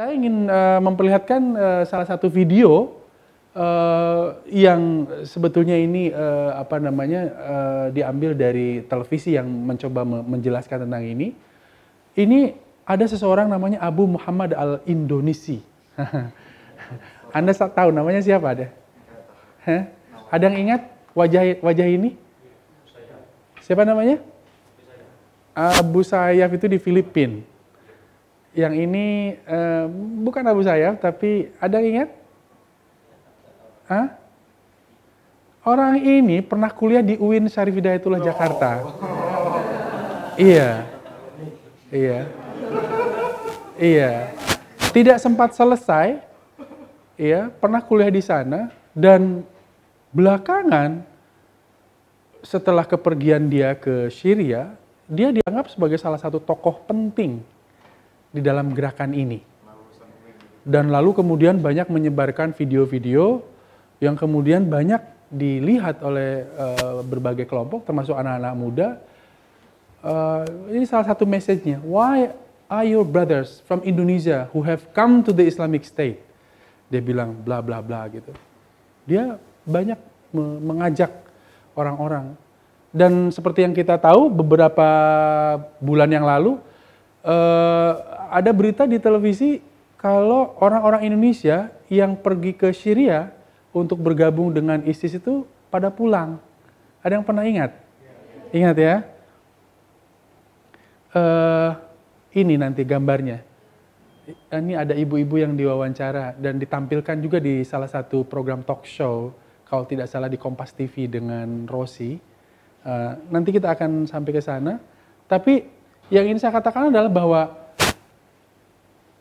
Saya ingin uh, memperlihatkan uh, salah satu video uh, yang sebetulnya ini uh, apa namanya uh, diambil dari televisi yang mencoba me menjelaskan tentang ini. Ini ada seseorang namanya Abu Muhammad Al Indonesia. Anda tahu namanya siapa ada? Hah? Ada yang ingat wajah wajah ini? Siapa namanya? Abu Sayyaf itu di Filipina. Yang ini uh, bukan Abu Sayyaf, tapi ada ingat? Hah? Orang ini pernah kuliah di UIN Syarif Hidayatullah Jakarta. Oh. Iya. Iya. Iya. Tidak sempat selesai. Iya, pernah kuliah di sana dan belakangan setelah kepergian dia ke Syria, dia dianggap sebagai salah satu tokoh penting di dalam gerakan ini. Dan lalu kemudian banyak menyebarkan video-video yang kemudian banyak dilihat oleh uh, berbagai kelompok, termasuk anak-anak muda. Uh, ini salah satu message-nya. Why are your brothers from Indonesia who have come to the Islamic State? Dia bilang bla bla bla gitu. Dia banyak me mengajak orang-orang. Dan seperti yang kita tahu, beberapa bulan yang lalu uh, ada berita di televisi kalau orang-orang Indonesia yang pergi ke Syria untuk bergabung dengan ISIS itu pada pulang. Ada yang pernah ingat? Ingat ya? Uh, ini nanti gambarnya. Ini ada ibu-ibu yang diwawancara dan ditampilkan juga di salah satu program talk show kalau tidak salah di Kompas TV dengan Rosi. Uh, eh, nanti kita akan sampai ke sana. Tapi yang ingin saya katakan adalah bahwa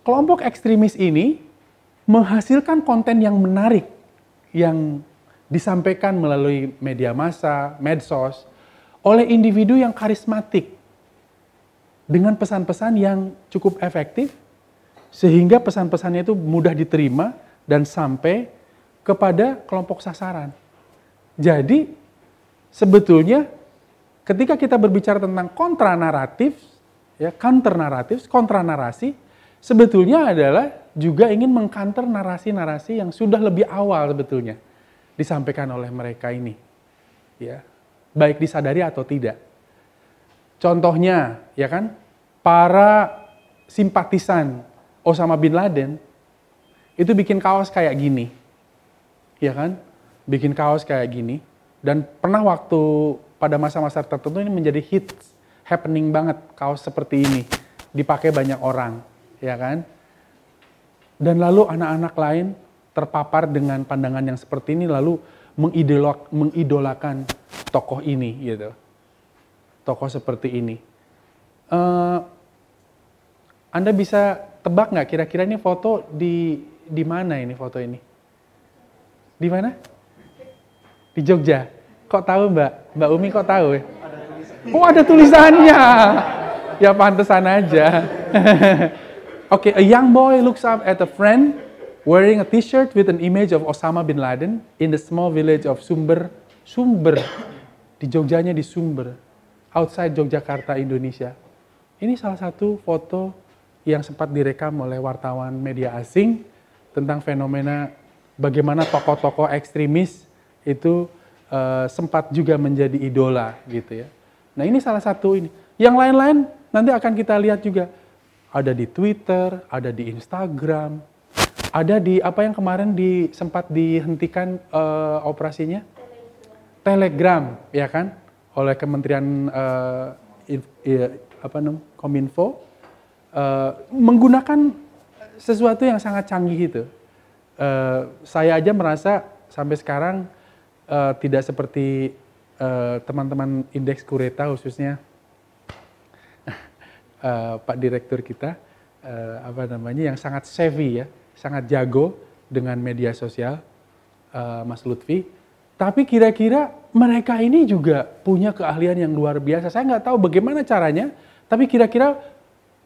kelompok ekstremis ini menghasilkan konten yang menarik yang disampaikan melalui media massa, medsos oleh individu yang karismatik dengan pesan-pesan yang cukup efektif sehingga pesan-pesannya itu mudah diterima dan sampai kepada kelompok sasaran. Jadi sebetulnya ketika kita berbicara tentang kontra naratif ya counter naratif, kontra narasi sebetulnya adalah juga ingin mengkanter narasi-narasi yang sudah lebih awal sebetulnya disampaikan oleh mereka ini. Ya, baik disadari atau tidak. Contohnya, ya kan, para simpatisan Osama bin Laden itu bikin kaos kayak gini. Ya kan? Bikin kaos kayak gini dan pernah waktu pada masa-masa tertentu ini menjadi hits happening banget kaos seperti ini dipakai banyak orang, ya kan? Dan lalu anak-anak lain terpapar dengan pandangan yang seperti ini lalu mengidolak, mengidolakan tokoh ini gitu. Tokoh seperti ini. Uh, anda bisa tebak nggak kira-kira ini foto di di mana ini foto ini? Di mana? Di Jogja. Kok tahu Mbak? Mbak Umi kok tahu ya? Oh ada tulisannya. Ya pantesan aja. okay, a young boy looks up at a friend wearing a t-shirt with an image of Osama bin Laden in the small village of Sumber, Sumber, di Jogjanya di Sumber, outside Yogyakarta, Indonesia. Ini salah satu foto yang sempat direkam oleh wartawan media asing tentang fenomena bagaimana tokoh-tokoh ekstremis itu uh, sempat juga menjadi idola gitu ya. Nah ini salah satu ini. Yang lain-lain nanti akan kita lihat juga. Ada di Twitter, ada di Instagram, ada di apa yang kemarin di, sempat dihentikan uh, operasinya? Telegram, ya kan? Oleh Kementerian uh, inf, ya, apa Kominfo uh, menggunakan sesuatu yang sangat canggih itu. Uh, saya aja merasa sampai sekarang uh, tidak seperti Eh, teman-teman uh, indeks Kureta khususnya uh, Pak Direktur kita uh, apa namanya yang sangat savvy ya, sangat jago dengan media sosial uh, Mas Lutfi. Tapi kira-kira mereka ini juga punya keahlian yang luar biasa. Saya nggak tahu bagaimana caranya, tapi kira-kira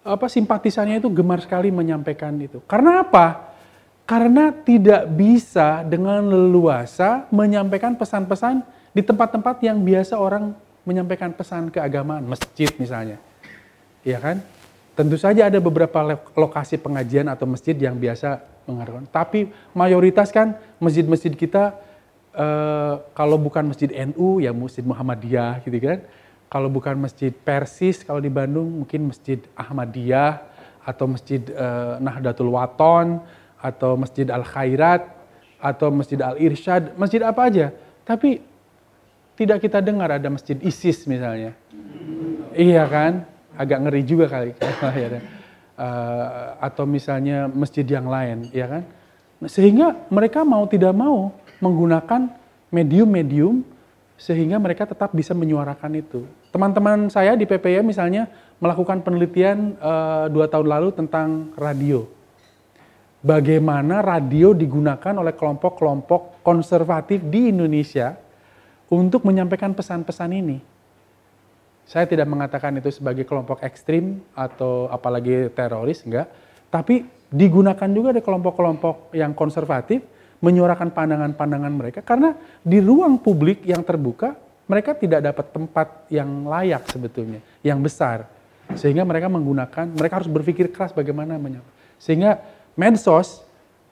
apa simpatisannya itu gemar sekali menyampaikan itu. Karena apa? Karena tidak bisa dengan leluasa menyampaikan pesan-pesan di tempat-tempat yang biasa orang menyampaikan pesan keagamaan, masjid misalnya. Iya kan? Tentu saja ada beberapa lokasi pengajian atau masjid yang biasa mengharapkan. Tapi mayoritas kan masjid-masjid kita eh, kalau bukan masjid NU ya masjid Muhammadiyah gitu kan. Kalau bukan masjid Persis kalau di Bandung mungkin masjid Ahmadiyah atau masjid eh, Nahdlatul Waton atau masjid Al Khairat atau masjid Al Irsyad, masjid apa aja. Tapi tidak kita dengar ada masjid ISIS misalnya. Iya kan? Agak ngeri juga kali. uh, atau misalnya masjid yang lain, iya kan? Nah, sehingga mereka mau tidak mau menggunakan medium-medium sehingga mereka tetap bisa menyuarakan itu. Teman-teman saya di PPM misalnya melakukan penelitian uh, dua tahun lalu tentang radio. Bagaimana radio digunakan oleh kelompok-kelompok konservatif di Indonesia untuk menyampaikan pesan-pesan ini. Saya tidak mengatakan itu sebagai kelompok ekstrim atau apalagi teroris, enggak. Tapi digunakan juga oleh kelompok-kelompok yang konservatif menyuarakan pandangan-pandangan mereka karena di ruang publik yang terbuka mereka tidak dapat tempat yang layak sebetulnya, yang besar. Sehingga mereka menggunakan, mereka harus berpikir keras bagaimana menyampaikan. Sehingga medsos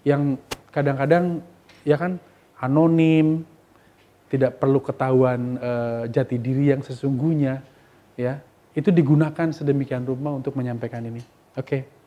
yang kadang-kadang ya kan anonim, tidak perlu ketahuan e, jati diri yang sesungguhnya ya itu digunakan sedemikian rupa untuk menyampaikan ini oke okay.